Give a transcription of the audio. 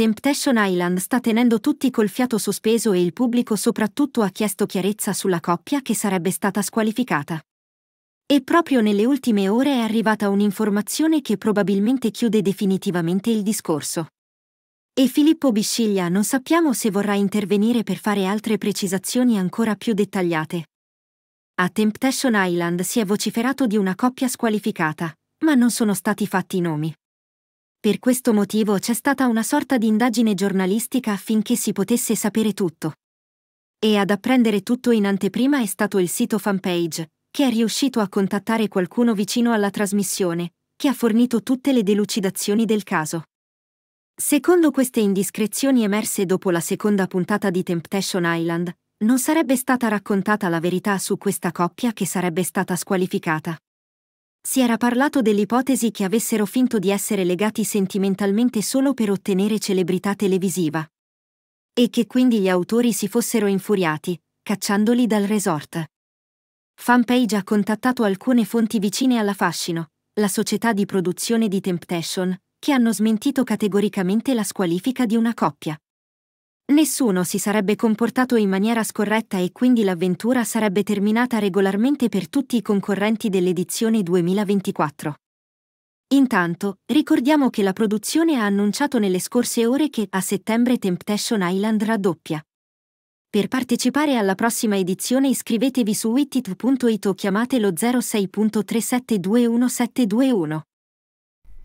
Temptation Island sta tenendo tutti col fiato sospeso e il pubblico soprattutto ha chiesto chiarezza sulla coppia che sarebbe stata squalificata. E proprio nelle ultime ore è arrivata un'informazione che probabilmente chiude definitivamente il discorso. E Filippo Bisciglia non sappiamo se vorrà intervenire per fare altre precisazioni ancora più dettagliate. A Temptation Island si è vociferato di una coppia squalificata, ma non sono stati fatti i nomi. Per questo motivo c'è stata una sorta di indagine giornalistica affinché si potesse sapere tutto. E ad apprendere tutto in anteprima è stato il sito fanpage, che è riuscito a contattare qualcuno vicino alla trasmissione, che ha fornito tutte le delucidazioni del caso. Secondo queste indiscrezioni emerse dopo la seconda puntata di Temptation Island, non sarebbe stata raccontata la verità su questa coppia che sarebbe stata squalificata. Si era parlato dell'ipotesi che avessero finto di essere legati sentimentalmente solo per ottenere celebrità televisiva. E che quindi gli autori si fossero infuriati, cacciandoli dal resort. Fanpage ha contattato alcune fonti vicine alla Fascino, la società di produzione di Temptation, che hanno smentito categoricamente la squalifica di una coppia. Nessuno si sarebbe comportato in maniera scorretta e quindi l'avventura sarebbe terminata regolarmente per tutti i concorrenti dell'edizione 2024. Intanto, ricordiamo che la produzione ha annunciato nelle scorse ore che a settembre Temptation Island raddoppia. Per partecipare alla prossima edizione iscrivetevi su wittit.it o chiamate lo 06.3721721.